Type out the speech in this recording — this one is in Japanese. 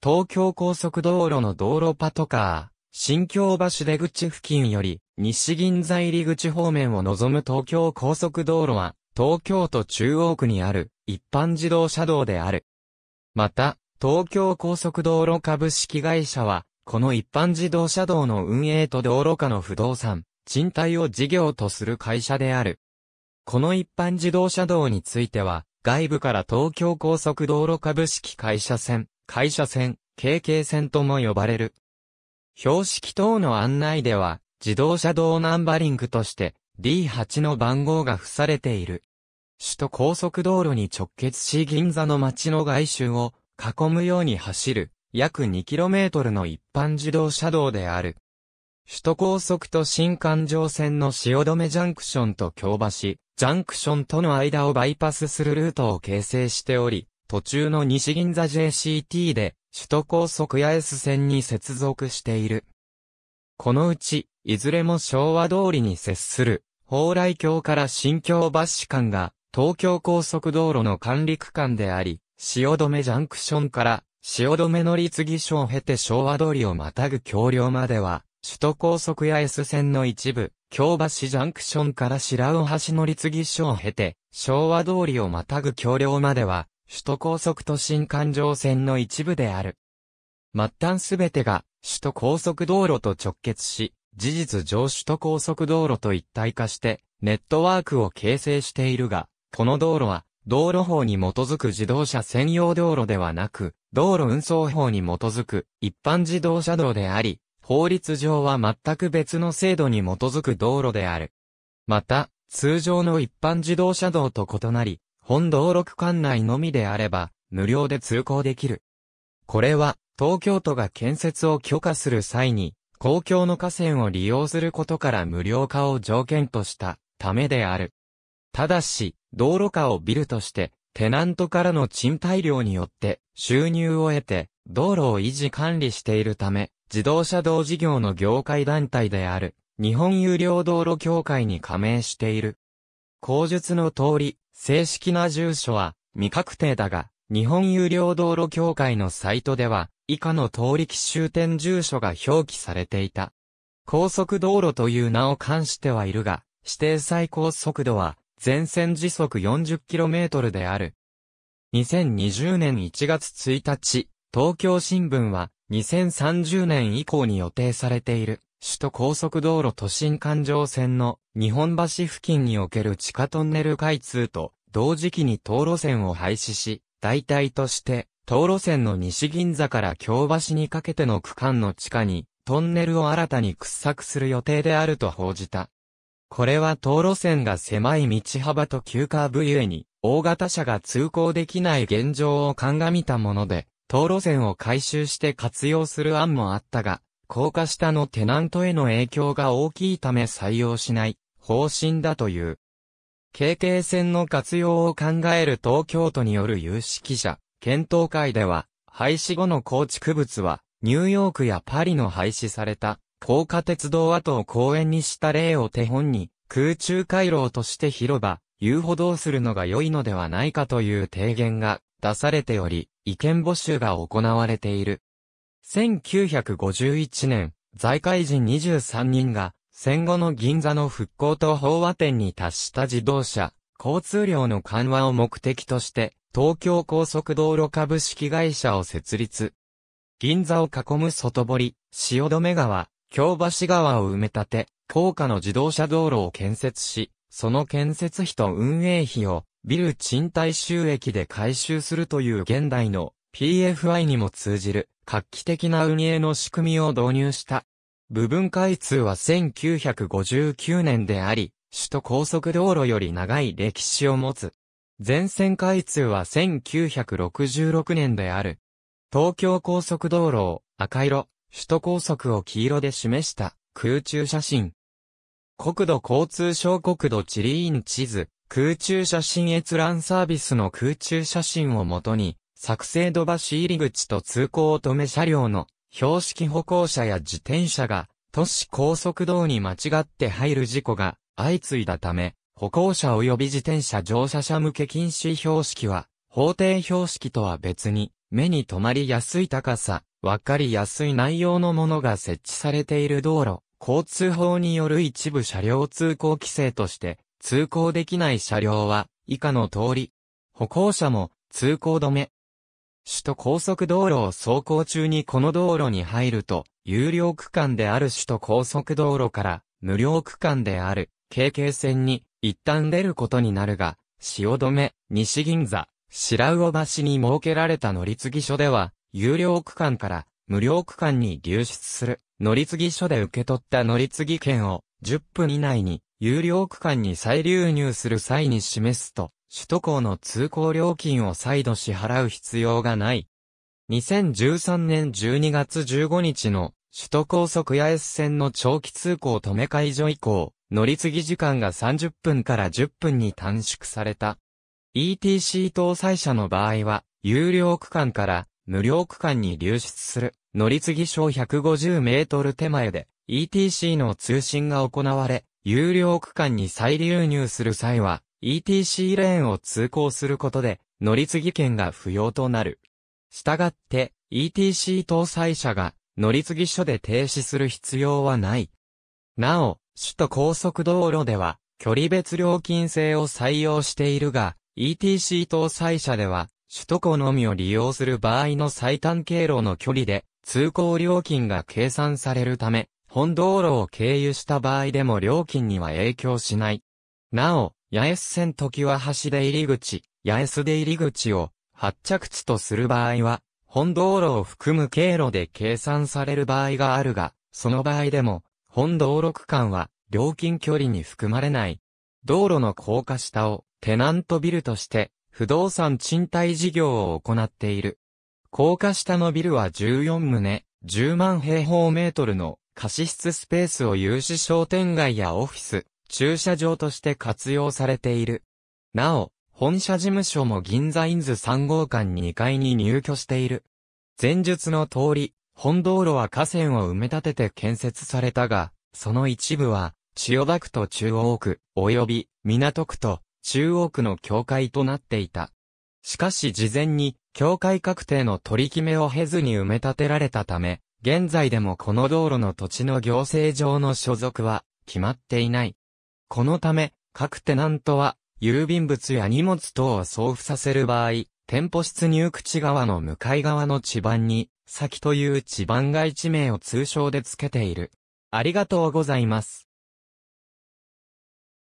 東京高速道路の道路パトカー、新京橋出口付近より、西銀座入口方面を望む東京高速道路は、東京都中央区にある、一般自動車道である。また、東京高速道路株式会社は、この一般自動車道の運営と道路下の不動産、賃貸を事業とする会社である。この一般自動車道については、外部から東京高速道路株式会社線、会社線、KK 線とも呼ばれる。標識等の案内では、自動車道ナンバリングとして D8 の番号が付されている。首都高速道路に直結し銀座の街の外周を囲むように走る約 2km の一般自動車道である。首都高速と新環状線の汐留ジャンクションと京橋、ジャンクションとの間をバイパスするルートを形成しており、途中の西銀座 JCT で、首都高速八重洲線に接続している。このうち、いずれも昭和通りに接する、蓬莱橋から新京橋間が、東京高速道路の管理区間であり、汐留ジャンクションから、汐留の立ぎ所を経て昭和通りをまたぐ橋梁までは、首都高速八重洲線の一部、京橋ジャンクションから白尾橋の立ぎ所を経て、昭和通りをまたぐ橋梁までは、首都高速都心環状線の一部である。末端すべてが首都高速道路と直結し、事実上首都高速道路と一体化してネットワークを形成しているが、この道路は道路法に基づく自動車専用道路ではなく、道路運送法に基づく一般自動車道であり、法律上は全く別の制度に基づく道路である。また、通常の一般自動車道と異なり、本道区管内のみであれば、無料で通行できる。これは、東京都が建設を許可する際に、公共の河川を利用することから無料化を条件としたためである。ただし、道路化をビルとして、テナントからの賃貸料によって収入を得て、道路を維持管理しているため、自動車道事業の業界団体である、日本有料道路協会に加盟している。口述の通り、正式な住所は未確定だが、日本有料道路協会のサイトでは、以下の通り奇終点住所が表記されていた。高速道路という名を冠してはいるが、指定最高速度は、全線時速 40km である。2020年1月1日、東京新聞は、2030年以降に予定されている、首都高速道路都心環状線の日本橋付近における地下トンネル開通と同時期に東路線を廃止し、代替として東路線の西銀座から京橋にかけての区間の地下にトンネルを新たに掘削する予定であると報じた。これは東路線が狭い道幅と急カーブゆえに、大型車が通行できない現状を鑑みたもので、東路線を改修して活用する案もあったが、高架下のテナントへの影響が大きいため採用しない方針だという。KK 線の活用を考える東京都による有識者検討会では、廃止後の構築物は、ニューヨークやパリの廃止された、高架鉄道跡を公園にした例を手本に、空中回廊として広場、遊歩道するのが良いのではないかという提言が出されており、意見募集が行われている。1951年、財界人23人が、戦後の銀座の復興と飽和点に達した自動車、交通量の緩和を目的として、東京高速道路株式会社を設立。銀座を囲む外堀、汐留川、京橋川を埋め立て、高架の自動車道路を建設し、その建設費と運営費を、ビル賃貸収益で回収するという現代の PFI にも通じる画期的な運営の仕組みを導入した。部分開通は1959年であり、首都高速道路より長い歴史を持つ。全線開通は1966年である。東京高速道路を赤色、首都高速を黄色で示した空中写真。国土交通省国土地理院地図、空中写真閲覧サービスの空中写真をもとに、作成土橋入り口と通行止め車両の標識歩行者や自転車が都市高速道に間違って入る事故が相次いだため、歩行者及び自転車乗車者向け禁止標識は、法定標識とは別に、目に留まりやすい高さ、わかりやすい内容のものが設置されている道路、交通法による一部車両通行規制として、通行できない車両は、以下の通り、歩行者も通行止め、首都高速道路を走行中にこの道路に入ると、有料区間である首都高速道路から無料区間である KK 線に一旦出ることになるが、汐留、西銀座、白魚橋に設けられた乗り継ぎ所では、有料区間から無料区間に流出する乗り継ぎ所で受け取った乗り継ぎ券を10分以内に有料区間に再流入する際に示すと、首都高の通行料金を再度支払う必要がない。2013年12月15日の首都高速八重洲線の長期通行止め解除以降、乗り継ぎ時間が30分から10分に短縮された。ETC 搭載車の場合は、有料区間から無料区間に流出する乗り継ぎ小150メートル手前で ETC の通信が行われ、有料区間に再流入する際は ETC レーンを通行することで、乗り継ぎ券が不要となる。したがって、ETC 搭載車が乗り継ぎ所で停止する必要はない。なお、首都高速道路では、距離別料金制を採用しているが、ETC 搭載車では、首都高のみを利用する場合の最短経路の距離で、通行料金が計算されるため、本道路を経由した場合でも料金には影響しない。なお、八重洲線時は橋出入り口、八重洲出入り口を発着地とする場合は、本道路を含む経路で計算される場合があるが、その場合でも、本道路区間は料金距離に含まれない。道路の高架下をテナントビルとして不動産賃貸事業を行っている。高架下のビルは14棟、10万平方メートルの貸し室スペースを有し商店街やオフィス、駐車場として活用されている。なお、本社事務所も銀座インズ3号館2階に入居している。前述の通り、本道路は河川を埋め立てて建設されたが、その一部は、千代田区と中央区、及び港区と中央区の境界となっていた。しかし事前に、境界確定の取り決めを経ずに埋め立てられたため、現在でもこの道路の土地の行政上の所属は決まっていない。このため、各テナントは、郵便物や荷物等を送付させる場合、店舗出入口側の向かい側の地盤に、先という地盤が一名を通称で付けている。ありがとうございます。